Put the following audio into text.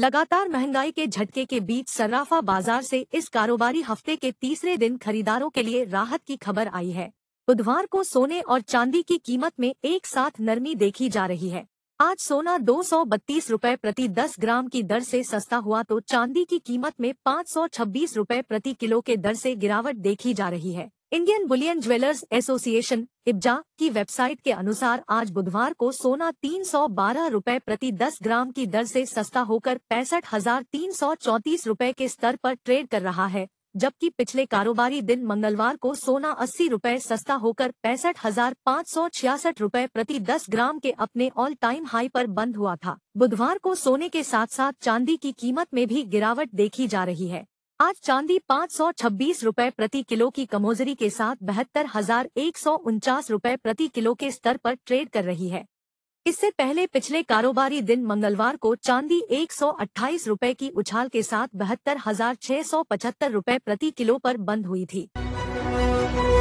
लगातार महंगाई के झटके के बीच सर्राफा बाजार से इस कारोबारी हफ्ते के तीसरे दिन खरीदारों के लिए राहत की खबर आई है बुधवार को सोने और चांदी की कीमत में एक साथ नरमी देखी जा रही है आज सोना दो सौ बत्तीस रूपए प्रति दस ग्राम की दर से सस्ता हुआ तो चांदी की कीमत में पाँच सौ छब्बीस रूपए प्रति किलो के दर से गिरावट देखी जा रही है Indian bullion jewellers association IBJA की वेबसाइट के अनुसार आज बुधवार को सोना तीन सौ बारह रूपए प्रति दस ग्राम की दर से सस्ता होकर पैंसठ हजार तीन सौ रूपए के स्तर पर ट्रेड कर रहा है जबकि पिछले कारोबारी दिन मंगलवार को सोना अस्सी रूपए सस्ता होकर पैंसठ हजार पाँच सौ छियासठ रूपए प्रति दस ग्राम के अपने ऑल टाइम हाई पर बंद हुआ था बुधवार को सोने के साथ साथ चांदी की कीमत में भी गिरावट देखी जा रही है आज चांदी पाँच सौ छब्बीस रूपए प्रति किलो की कमोजरी के साथ बहत्तर हजार एक सौ उनचास रूपए प्रति किलो के स्तर आरोप ट्रेड कर रही है इससे पहले पिछले कारोबारी दिन मंगलवार को चांदी एक सौ की उछाल के साथ बहत्तर हजार छह सौ पचहत्तर प्रति किलो पर बंद हुई थी